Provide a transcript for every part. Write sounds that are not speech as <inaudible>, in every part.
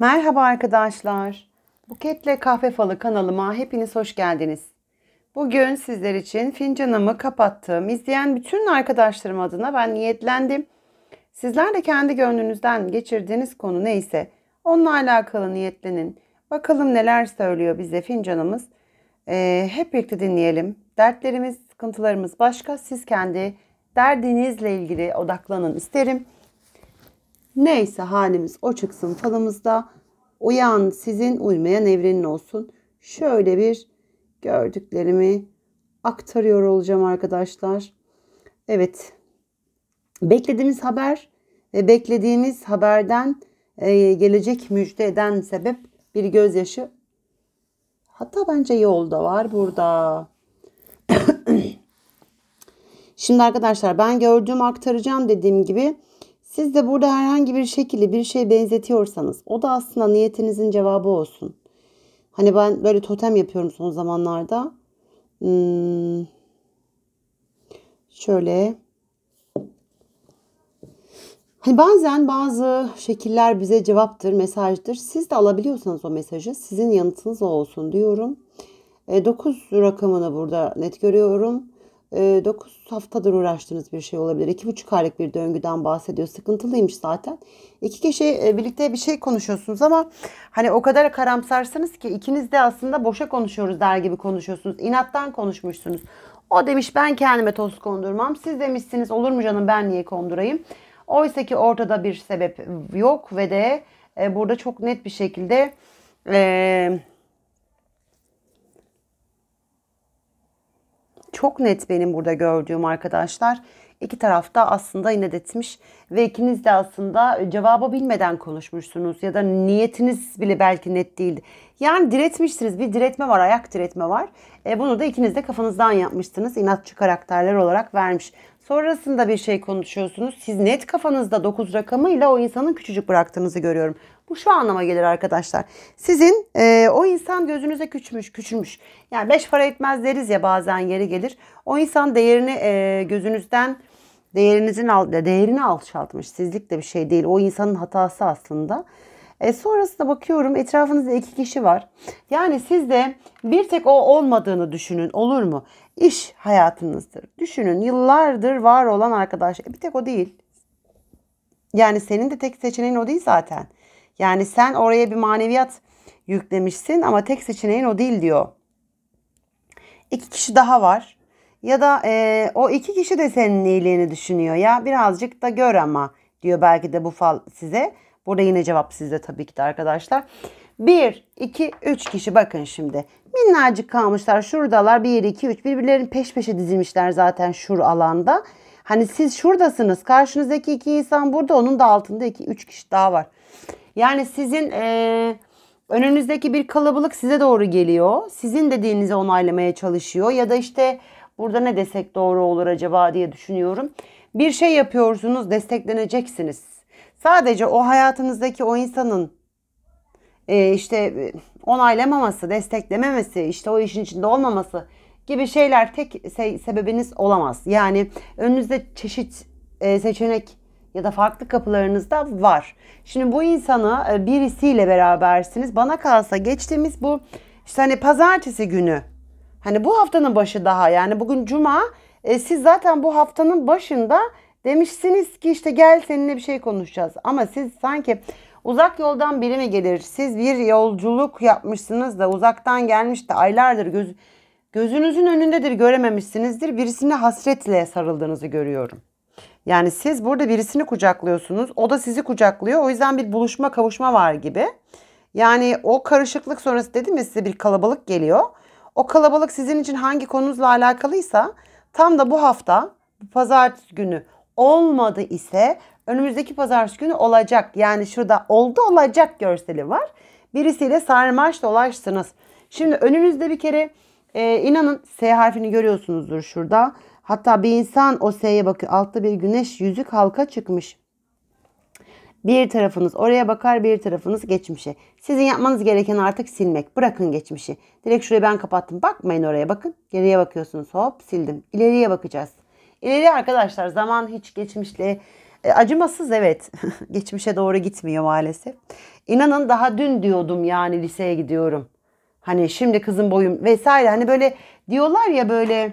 Merhaba arkadaşlar. Buketle Kahve Falı kanalıma hepiniz hoş geldiniz. Bugün sizler için fincanımı kapattığım, izleyen bütün arkadaşlarım adına ben niyetlendim. Sizler de kendi gönlünüzden geçirdiğiniz konu neyse onunla alakalı niyetlenin. Bakalım neler söylüyor bize fincanımız. Ee, hep birlikte dinleyelim. Dertlerimiz, sıkıntılarımız başka. Siz kendi derdinizle ilgili odaklanın isterim. Neyse halimiz o çıksın falımızda. Uyan sizin uymayan evrenin olsun. Şöyle bir gördüklerimi aktarıyor olacağım arkadaşlar. Evet. Beklediğimiz haber ve beklediğimiz haberden e, gelecek müjde eden sebep bir gözyaşı. Hatta bence yolda var burada. <clears throat> Şimdi arkadaşlar ben gördüğüm aktaracağım dediğim gibi siz de burada herhangi bir şekilde bir şey benzetiyorsanız o da aslında niyetinizin cevabı olsun. Hani ben böyle totem yapıyorum son zamanlarda. Hmm, şöyle. Hani bazen bazı şekiller bize cevaptır, mesajdır. Siz de alabiliyorsanız o mesajı sizin yanıtınız olsun diyorum. 9 e, rakamını burada net görüyorum. 9 haftadır uğraştığınız bir şey olabilir. 2,5 aylık bir döngüden bahsediyor. Sıkıntılıymış zaten. İki kişi birlikte bir şey konuşuyorsunuz ama hani o kadar karamsarsınız ki ikiniz de aslında boşa konuşuyoruz der gibi konuşuyorsunuz. İnattan konuşmuşsunuz. O demiş ben kendime toz kondurmam. Siz demişsiniz olur mu canım ben niye kondurayım? Oysa ki ortada bir sebep yok ve de burada çok net bir şekilde e, çok net benim burada gördüğüm arkadaşlar. İki tarafta aslında inat etmiş ve ikiniz de aslında cevabı bilmeden konuşmuşsunuz ya da niyetiniz bile belki net değildi. Yani diretmişsiniz. Bir diretme var, ayak diretme var. E, bunu da ikiniz de kafanızdan yapmıştınız İnatçı karakterler olarak vermiş. Sonrasında bir şey konuşuyorsunuz. Siz net kafanızda 9 rakamıyla o insanın küçücük bıraktığınızı görüyorum. Bu şu anlama gelir arkadaşlar. Sizin e, o insan gözünüze küçmüş, küçülmüş. Yani 5 para etmez deriz ya bazen yeri gelir. O insan değerini e, gözünüzden değerinizin değerini alçaltmış. Sizlik de bir şey değil. O insanın hatası aslında. E, sonrasında bakıyorum etrafınızda iki kişi var. Yani sizde bir tek o olmadığını düşünün olur mu? İş hayatınızdır. Düşünün yıllardır var olan arkadaş. E, bir tek o değil. Yani senin de tek seçeneğin o değil zaten. Yani sen oraya bir maneviyat yüklemişsin ama tek seçeneğin o değil diyor. İki kişi daha var. Ya da e, o iki kişi de senin iyiliğini düşünüyor. Ya birazcık da gör ama diyor belki de bu fal size. Burada yine cevap sizde tabii ki de arkadaşlar. 1, 2, 3 kişi bakın şimdi. Minnacık kalmışlar. Şuradalar 1, 2, 3. birbirlerin peş peşe dizilmişler zaten şur alanda. Hani siz şuradasınız. Karşınızdaki iki insan burada. Onun da altında 2, 3 kişi daha var. Yani sizin ee, önünüzdeki bir kalabalık size doğru geliyor. Sizin dediğinizi onaylamaya çalışıyor. Ya da işte burada ne desek doğru olur acaba diye düşünüyorum. Bir şey yapıyorsunuz destekleneceksiniz Sadece o hayatınızdaki o insanın e, işte e, onaylamaması, desteklememesi, işte o işin içinde olmaması gibi şeyler tek se sebebiniz olamaz. Yani önünüzde çeşit e, seçenek ya da farklı kapılarınız da var. Şimdi bu insanı e, birisiyle berabersiniz. Bana kalsa geçtiğimiz bu işte hani pazartesi günü. Hani bu haftanın başı daha yani bugün cuma. E, siz zaten bu haftanın başında Demişsiniz ki işte gel seninle bir şey konuşacağız. Ama siz sanki uzak yoldan biri mi gelir? Siz bir yolculuk yapmışsınız da uzaktan gelmiş de aylardır göz, gözünüzün önündedir görememişsinizdir. Birisine hasretle sarıldığınızı görüyorum. Yani siz burada birisini kucaklıyorsunuz. O da sizi kucaklıyor. O yüzden bir buluşma kavuşma var gibi. Yani o karışıklık sonrası dedim ya size bir kalabalık geliyor. O kalabalık sizin için hangi konunuzla alakalıysa tam da bu hafta pazartesi günü olmadı ise önümüzdeki pazartesi günü olacak. Yani şurada oldu olacak görseli var. Birisiyle sarmaş dolaştınız. Şimdi önünüzde bir kere e, inanın S harfini görüyorsunuzdur şurada. Hatta bir insan o S'ye bakıyor. Altta bir güneş yüzük halka çıkmış. Bir tarafınız oraya bakar bir tarafınız geçmişe. Sizin yapmanız gereken artık silmek. Bırakın geçmişi. Direkt şurayı ben kapattım. Bakmayın oraya bakın. Geriye bakıyorsunuz. Hop sildim. İleriye bakacağız. İleri arkadaşlar zaman hiç geçmişle e, acımasız evet. <laughs> Geçmişe doğru gitmiyor maalesef. İnanın daha dün diyordum yani liseye gidiyorum. Hani şimdi kızım boyum vesaire. Hani böyle diyorlar ya böyle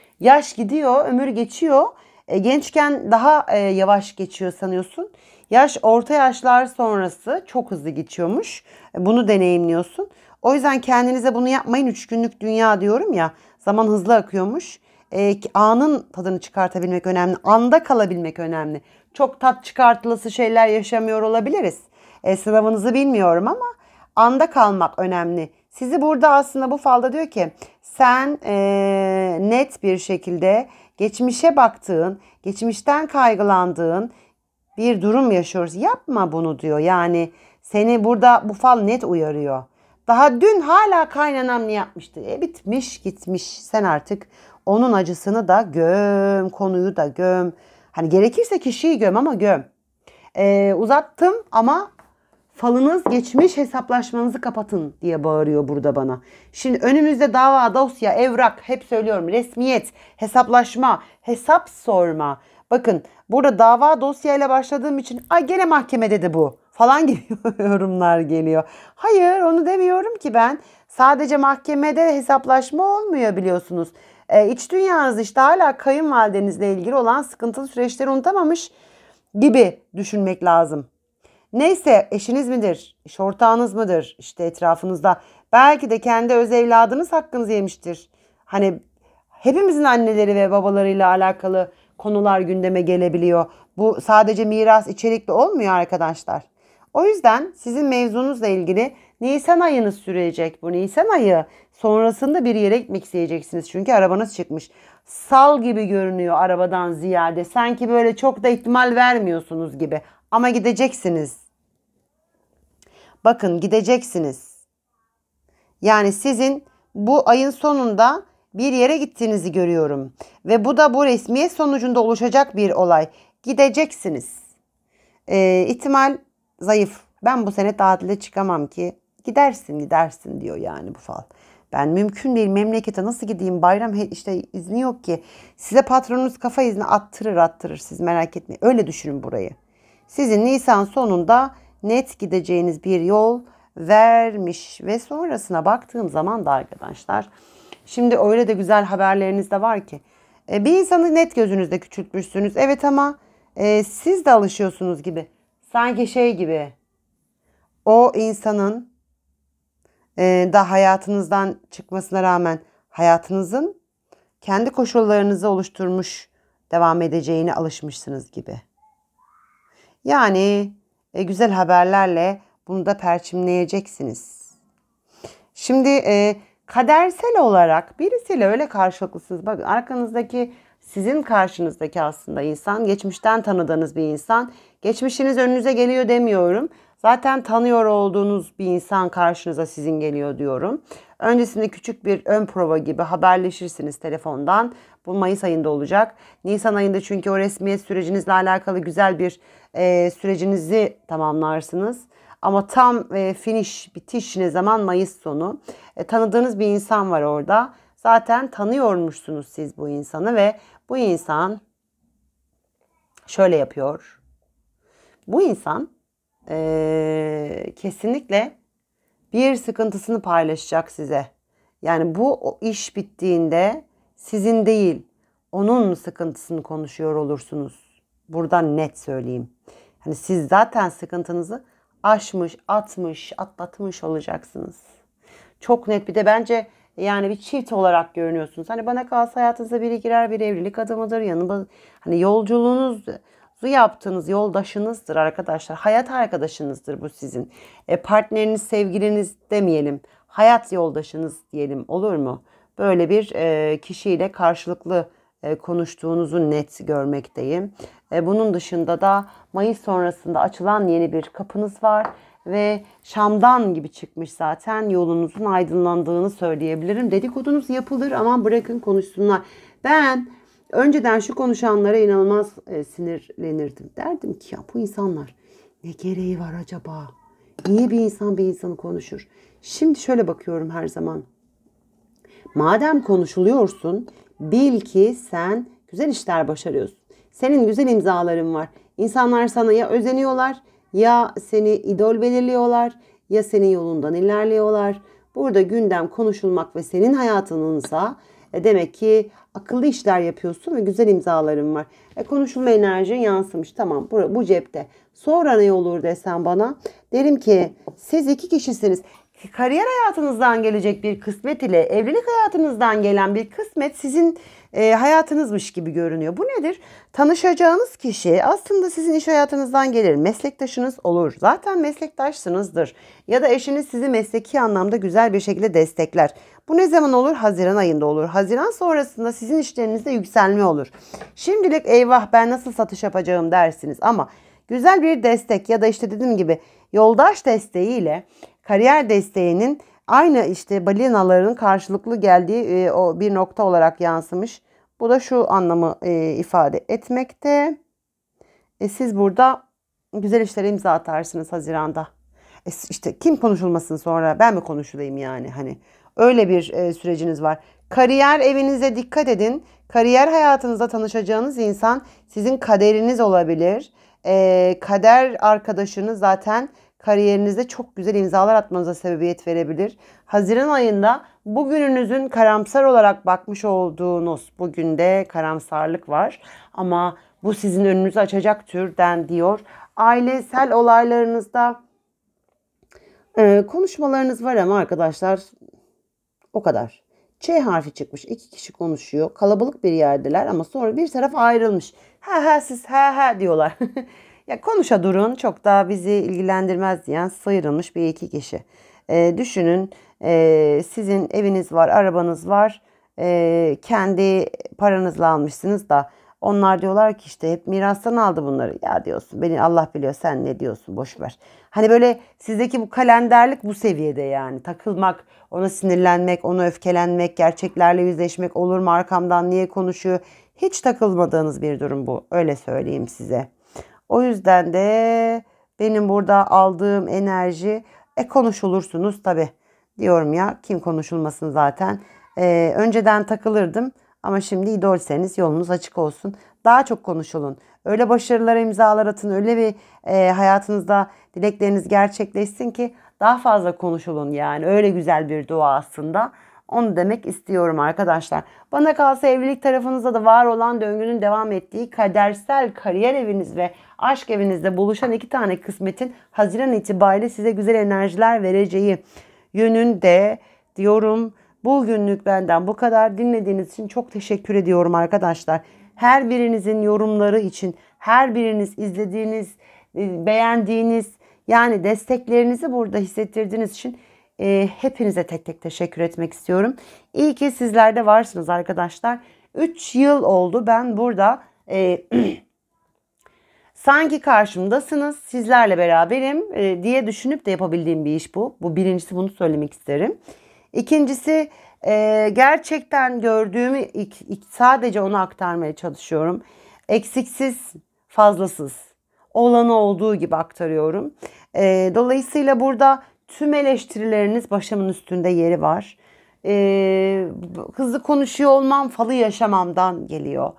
<laughs> yaş gidiyor, ömür geçiyor. E, gençken daha e, yavaş geçiyor sanıyorsun. Yaş orta yaşlar sonrası çok hızlı geçiyormuş. E, bunu deneyimliyorsun. O yüzden kendinize bunu yapmayın. Üç günlük dünya diyorum ya. Zaman hızlı akıyormuş e, anın tadını çıkartabilmek önemli. Anda kalabilmek önemli. Çok tat çıkartılası şeyler yaşamıyor olabiliriz. E, sınavınızı bilmiyorum ama anda kalmak önemli. Sizi burada aslında bu falda diyor ki sen e, net bir şekilde geçmişe baktığın, geçmişten kaygılandığın bir durum yaşıyoruz. Yapma bunu diyor. Yani seni burada bu fal net uyarıyor. Daha dün hala kaynanam ne yapmıştı? E bitmiş gitmiş. Sen artık onun acısını da göm, konuyu da göm. Hani gerekirse kişiyi göm ama göm. Ee, uzattım ama falınız geçmiş hesaplaşmanızı kapatın diye bağırıyor burada bana. Şimdi önümüzde dava, dosya, evrak hep söylüyorum resmiyet, hesaplaşma, hesap sorma. Bakın burada dava dosyayla başladığım için ay gene mahkemede de bu falan <laughs> gibi yorumlar geliyor. Hayır onu demiyorum ki ben. Sadece mahkemede hesaplaşma olmuyor biliyorsunuz. E, iç dünyanız işte hala kayınvalidenizle ilgili olan sıkıntılı süreçleri unutamamış gibi düşünmek lazım. Neyse eşiniz midir, iş ortağınız mıdır işte etrafınızda belki de kendi öz evladınız hakkınızı yemiştir. Hani hepimizin anneleri ve babalarıyla alakalı konular gündeme gelebiliyor. Bu sadece miras içerikli olmuyor arkadaşlar. O yüzden sizin mevzunuzla ilgili Nisan ayınız sürecek bu. Nisan ayı sonrasında bir yere gitmek isteyeceksiniz. Çünkü arabanız çıkmış. Sal gibi görünüyor arabadan ziyade. Sanki böyle çok da ihtimal vermiyorsunuz gibi. Ama gideceksiniz. Bakın gideceksiniz. Yani sizin bu ayın sonunda bir yere gittiğinizi görüyorum. Ve bu da bu resmiyet sonucunda oluşacak bir olay. Gideceksiniz. Ee, ihtimal zayıf. Ben bu sene tatile çıkamam ki. Gidersin gidersin diyor yani bu fal. Ben mümkün değil memlekete nasıl gideyim bayram işte izni yok ki. Size patronunuz kafa izni attırır attırır siz merak etmeyin. Öyle düşünün burayı. Sizin Nisan sonunda net gideceğiniz bir yol vermiş ve sonrasına baktığım zaman da arkadaşlar şimdi öyle de güzel haberleriniz de var ki e, bir insanı net gözünüzde küçültmüşsünüz evet ama e, siz de alışıyorsunuz gibi Sanki şey gibi o insanın e, da hayatınızdan çıkmasına rağmen hayatınızın kendi koşullarınızı oluşturmuş devam edeceğine alışmışsınız gibi. Yani e, güzel haberlerle bunu da perçimleyeceksiniz. Şimdi e, kadersel olarak birisiyle öyle karşılıklısınız. Bakın arkanızdaki sizin karşınızdaki aslında insan geçmişten tanıdığınız bir insan Geçmişiniz önünüze geliyor demiyorum. Zaten tanıyor olduğunuz bir insan karşınıza sizin geliyor diyorum. Öncesinde küçük bir ön prova gibi haberleşirsiniz telefondan. Bu Mayıs ayında olacak. Nisan ayında çünkü o resmiyet sürecinizle alakalı güzel bir e, sürecinizi tamamlarsınız. Ama tam e, finish, bitiş ne zaman? Mayıs sonu. E, tanıdığınız bir insan var orada. Zaten tanıyormuşsunuz siz bu insanı ve bu insan şöyle yapıyor bu insan e, kesinlikle bir sıkıntısını paylaşacak size. Yani bu o iş bittiğinde sizin değil onun sıkıntısını konuşuyor olursunuz. Buradan net söyleyeyim. Hani siz zaten sıkıntınızı aşmış, atmış, atlatmış olacaksınız. Çok net bir de bence yani bir çift olarak görünüyorsunuz. Hani bana kalsa hayatınıza biri girer bir evlilik adamıdır. yanıma. hani yolculuğunuz dostu yaptığınız yoldaşınızdır arkadaşlar. Hayat arkadaşınızdır bu sizin. E, partneriniz, sevgiliniz demeyelim. Hayat yoldaşınız diyelim olur mu? Böyle bir e, kişiyle karşılıklı e, konuştuğunuzu net görmekteyim. E, bunun dışında da Mayıs sonrasında açılan yeni bir kapınız var ve Şam'dan gibi çıkmış zaten yolunuzun aydınlandığını söyleyebilirim. Dedikodunuz yapılır ama bırakın konuşsunlar. Ben Önceden şu konuşanlara inanılmaz e, sinirlenirdim. Derdim ki ya bu insanlar ne gereği var acaba? Niye bir insan bir insanı konuşur? Şimdi şöyle bakıyorum her zaman. Madem konuşuluyorsun, bil ki sen güzel işler başarıyorsun. Senin güzel imzaların var. İnsanlar sana ya özeniyorlar ya seni idol belirliyorlar ya senin yolundan ilerliyorlar. Burada gündem konuşulmak ve senin hayatınınsa e demek ki akıllı işler yapıyorsun ve güzel imzaların var. E, konuşulma enerjin yansımış. Tamam bu, bu cepte. Sonra ne olur desem bana derim ki siz iki kişisiniz. Kariyer hayatınızdan gelecek bir kısmet ile evlilik hayatınızdan gelen bir kısmet sizin e, hayatınızmış gibi görünüyor. Bu nedir? Tanışacağınız kişi aslında sizin iş hayatınızdan gelir. Meslektaşınız olur. Zaten meslektaşsınızdır. Ya da eşiniz sizi mesleki anlamda güzel bir şekilde destekler. Bu ne zaman olur? Haziran ayında olur. Haziran sonrasında sizin işlerinizde yükselme olur. Şimdilik eyvah ben nasıl satış yapacağım dersiniz ama güzel bir destek ya da işte dediğim gibi yoldaş desteğiyle kariyer desteğinin aynı işte balinaların karşılıklı geldiği e, o bir nokta olarak yansımış. Bu da şu anlamı e, ifade etmekte. E, siz burada güzel işlere imza atarsınız Haziran'da. E, işte kim konuşulmasın sonra ben mi konuşulayım yani hani. Öyle bir e, süreciniz var. Kariyer evinize dikkat edin. Kariyer hayatınızda tanışacağınız insan sizin kaderiniz olabilir. E, kader arkadaşınız zaten kariyerinizde çok güzel imzalar atmanıza sebebiyet verebilir. Haziran ayında Bugününüzün karamsar olarak bakmış olduğunuz, bugün de karamsarlık var ama bu sizin önünüzü açacak türden diyor. Ailesel olaylarınızda e, konuşmalarınız var ama arkadaşlar o kadar. Ç harfi çıkmış. iki kişi konuşuyor. Kalabalık bir yerdeler ama sonra bir taraf ayrılmış. Ha ha siz ha ha diyorlar. <laughs> ya konuşa durun çok daha bizi ilgilendirmez diyen sıyrılmış bir iki kişi. E, düşünün e, sizin eviniz var, arabanız var. E, kendi paranızla almışsınız da onlar diyorlar ki işte hep mirastan aldı bunları. Ya diyorsun beni Allah biliyor sen ne diyorsun Boşver. Hani böyle sizdeki bu kalenderlik bu seviyede yani takılmak, ona sinirlenmek, ona öfkelenmek, gerçeklerle yüzleşmek olur mu arkamdan niye konuşuyor? Hiç takılmadığınız bir durum bu öyle söyleyeyim size. O yüzden de benim burada aldığım enerji e konuşulursunuz tabi diyorum ya kim konuşulmasın zaten. E, önceden takılırdım ama şimdi idolseniz yolunuz açık olsun. Daha çok konuşulun. Öyle başarılara imzalar atın. Öyle bir e, hayatınızda dilekleriniz gerçekleşsin ki daha fazla konuşulun yani. Öyle güzel bir dua aslında. Onu demek istiyorum arkadaşlar. Bana kalsa evlilik tarafınızda da var olan döngünün devam ettiği kadersel kariyer eviniz ve aşk evinizde buluşan iki tane kısmetin Haziran itibariyle size güzel enerjiler vereceği yönünde diyorum. Bugünlük benden bu kadar. Dinlediğiniz için çok teşekkür ediyorum arkadaşlar. Her birinizin yorumları için, her biriniz izlediğiniz, e, beğendiğiniz yani desteklerinizi burada hissettirdiğiniz için e, hepinize tek tek teşekkür etmek istiyorum. İyi ki sizler de varsınız arkadaşlar. 3 yıl oldu ben burada e, <clears throat> sanki karşımdasınız sizlerle beraberim e, diye düşünüp de yapabildiğim bir iş bu. Bu birincisi bunu söylemek isterim. İkincisi e, gerçekten gördüğümü sadece onu aktarmaya çalışıyorum. Eksiksiz, fazlasız olanı olduğu gibi aktarıyorum. E, dolayısıyla burada Tüm eleştirileriniz başımın üstünde yeri var. Ee, hızlı konuşuyor olmam falı yaşamamdan geliyor.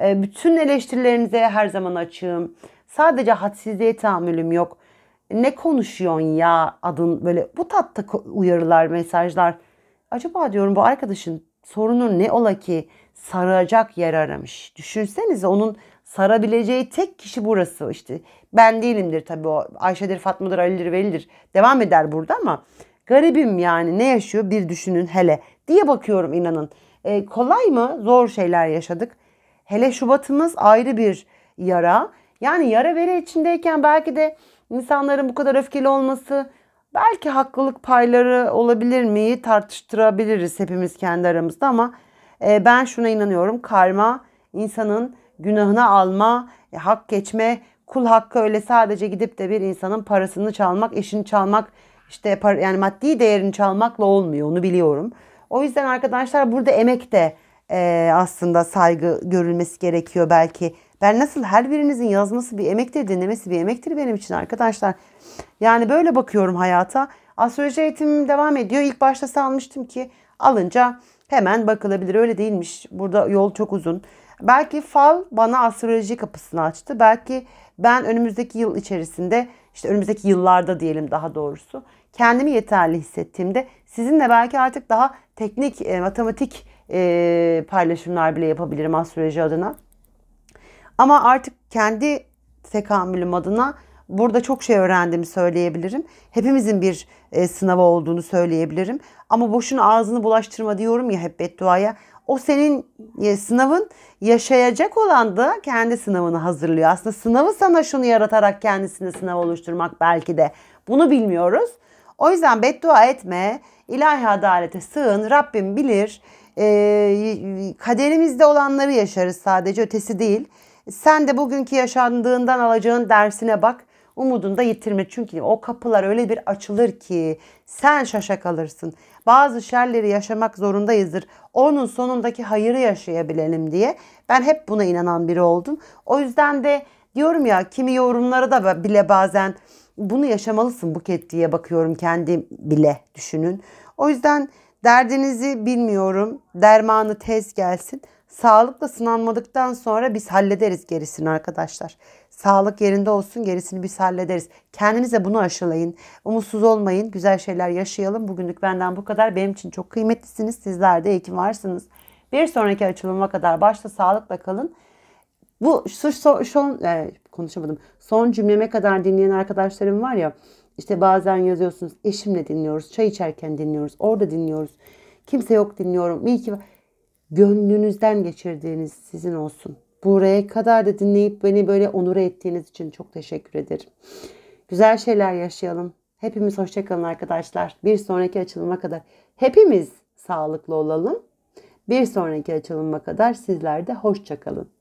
Ee, bütün eleştirilerinize her zaman açığım. Sadece hadsizliğe tahammülüm yok. Ne konuşuyorsun ya adın böyle bu tatlı uyarılar, mesajlar. Acaba diyorum bu arkadaşın sorunu ne ola ki saracak yer aramış. Düşünsenize onun sarabileceği tek kişi burası işte. Ben değilimdir tabii o. Ayşe'dir, Fatma'dır, Ali'dir, Veli'dir. Devam eder burada ama garibim yani ne yaşıyor bir düşünün hele diye bakıyorum inanın. E, kolay mı? Zor şeyler yaşadık. Hele Şubat'ımız ayrı bir yara. Yani yara veri içindeyken belki de insanların bu kadar öfkeli olması belki haklılık payları olabilir miyi tartıştırabiliriz hepimiz kendi aramızda ama e, ben şuna inanıyorum. Karma insanın günahına alma, e, hak geçme, kul hakkı öyle sadece gidip de bir insanın parasını çalmak, eşini çalmak, işte para, yani maddi değerini çalmakla olmuyor onu biliyorum. O yüzden arkadaşlar burada emek de e, aslında saygı görülmesi gerekiyor belki. Ben nasıl her birinizin yazması bir emektir, dinlemesi bir emektir benim için arkadaşlar. Yani böyle bakıyorum hayata. Astroloji eğitimim devam ediyor. İlk başta sanmıştım ki alınca hemen bakılabilir. Öyle değilmiş. Burada yol çok uzun. Belki fal bana astroloji kapısını açtı. Belki ben önümüzdeki yıl içerisinde işte önümüzdeki yıllarda diyelim daha doğrusu kendimi yeterli hissettiğimde sizinle belki artık daha teknik e, matematik e, paylaşımlar bile yapabilirim astroloji adına. Ama artık kendi tekamülüm adına burada çok şey öğrendiğimi söyleyebilirim. Hepimizin bir e, sınavı olduğunu söyleyebilirim. Ama boşuna ağzını bulaştırma diyorum ya hep bedduaya. O senin e, sınavın yaşayacak olan da kendi sınavını hazırlıyor. Aslında sınavı sana şunu yaratarak kendisine sınav oluşturmak belki de. Bunu bilmiyoruz. O yüzden beddua etme. İlahi adalete sığın. Rabbim bilir. E, kaderimizde olanları yaşarız sadece ötesi değil. Sen de bugünkü yaşandığından alacağın dersine bak. Umudunu da yitirme. Çünkü o kapılar öyle bir açılır ki sen şaşa kalırsın bazı şerleri yaşamak zorundayızdır. Onun sonundaki hayırı yaşayabilelim diye. Ben hep buna inanan biri oldum. O yüzden de diyorum ya kimi yorumlara da bile bazen bunu yaşamalısın buket diye bakıyorum kendim bile düşünün. O yüzden derdinizi bilmiyorum. Dermanı tez gelsin. Sağlıkla sınanmadıktan sonra biz hallederiz gerisini arkadaşlar. Sağlık yerinde olsun gerisini biz hallederiz. Kendinize bunu aşılayın. Umutsuz olmayın. Güzel şeyler yaşayalım. Bugünlük benden bu kadar. Benim için çok kıymetlisiniz. Sizler de iyi varsınız. Bir sonraki açılıma kadar başta sağlıkla kalın. Bu şu son, son e, konuşamadım. Son cümleme kadar dinleyen arkadaşlarım var ya. İşte bazen yazıyorsunuz. Eşimle dinliyoruz. Çay içerken dinliyoruz. Orada dinliyoruz. Kimse yok dinliyorum. İyi ki gönlünüzden geçirdiğiniz sizin olsun. Buraya kadar da dinleyip beni böyle onur ettiğiniz için çok teşekkür ederim. Güzel şeyler yaşayalım. Hepimiz hoşçakalın arkadaşlar. Bir sonraki açılıma kadar hepimiz sağlıklı olalım. Bir sonraki açılıma kadar sizler de hoşçakalın.